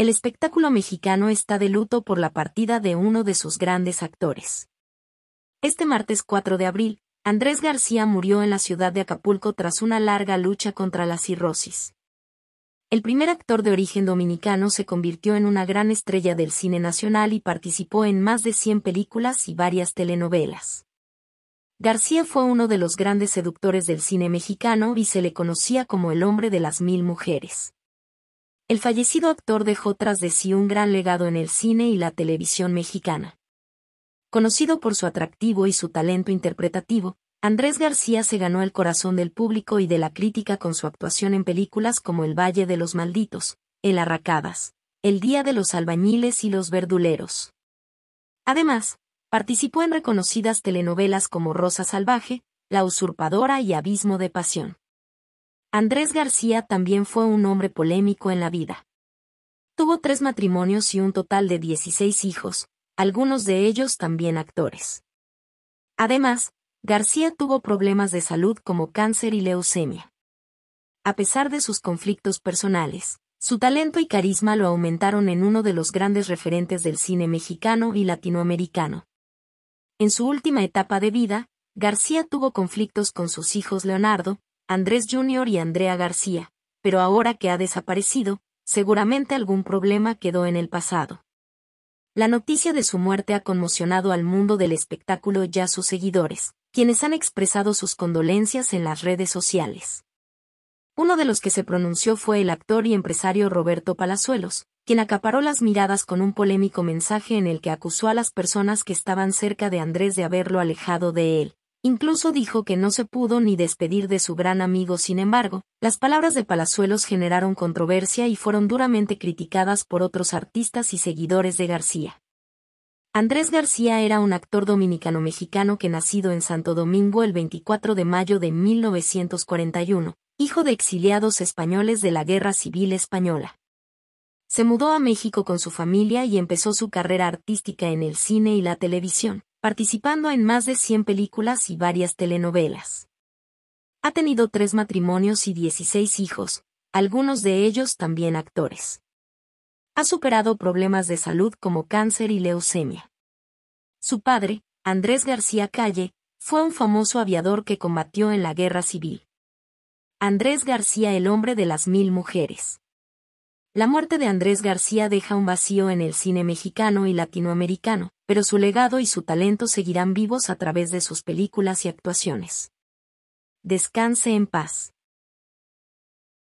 el espectáculo mexicano está de luto por la partida de uno de sus grandes actores. Este martes 4 de abril, Andrés García murió en la ciudad de Acapulco tras una larga lucha contra la cirrosis. El primer actor de origen dominicano se convirtió en una gran estrella del cine nacional y participó en más de 100 películas y varias telenovelas. García fue uno de los grandes seductores del cine mexicano y se le conocía como el hombre de las mil mujeres. El fallecido actor dejó tras de sí un gran legado en el cine y la televisión mexicana. Conocido por su atractivo y su talento interpretativo, Andrés García se ganó el corazón del público y de la crítica con su actuación en películas como El Valle de los Malditos, El Arracadas, El Día de los Albañiles y Los Verduleros. Además, participó en reconocidas telenovelas como Rosa Salvaje, La Usurpadora y Abismo de Pasión. Andrés García también fue un hombre polémico en la vida. Tuvo tres matrimonios y un total de 16 hijos, algunos de ellos también actores. Además, García tuvo problemas de salud como cáncer y leucemia. A pesar de sus conflictos personales, su talento y carisma lo aumentaron en uno de los grandes referentes del cine mexicano y latinoamericano. En su última etapa de vida, García tuvo conflictos con sus hijos Leonardo, Andrés Jr. y Andrea García, pero ahora que ha desaparecido, seguramente algún problema quedó en el pasado. La noticia de su muerte ha conmocionado al mundo del espectáculo y a sus seguidores, quienes han expresado sus condolencias en las redes sociales. Uno de los que se pronunció fue el actor y empresario Roberto Palazuelos, quien acaparó las miradas con un polémico mensaje en el que acusó a las personas que estaban cerca de Andrés de haberlo alejado de él. Incluso dijo que no se pudo ni despedir de su gran amigo. Sin embargo, las palabras de Palazuelos generaron controversia y fueron duramente criticadas por otros artistas y seguidores de García. Andrés García era un actor dominicano-mexicano que nacido en Santo Domingo el 24 de mayo de 1941, hijo de exiliados españoles de la Guerra Civil Española. Se mudó a México con su familia y empezó su carrera artística en el cine y la televisión participando en más de 100 películas y varias telenovelas. Ha tenido tres matrimonios y 16 hijos, algunos de ellos también actores. Ha superado problemas de salud como cáncer y leucemia. Su padre, Andrés García Calle, fue un famoso aviador que combatió en la guerra civil. Andrés García el hombre de las mil mujeres. La muerte de Andrés García deja un vacío en el cine mexicano y latinoamericano, pero su legado y su talento seguirán vivos a través de sus películas y actuaciones. Descanse en paz.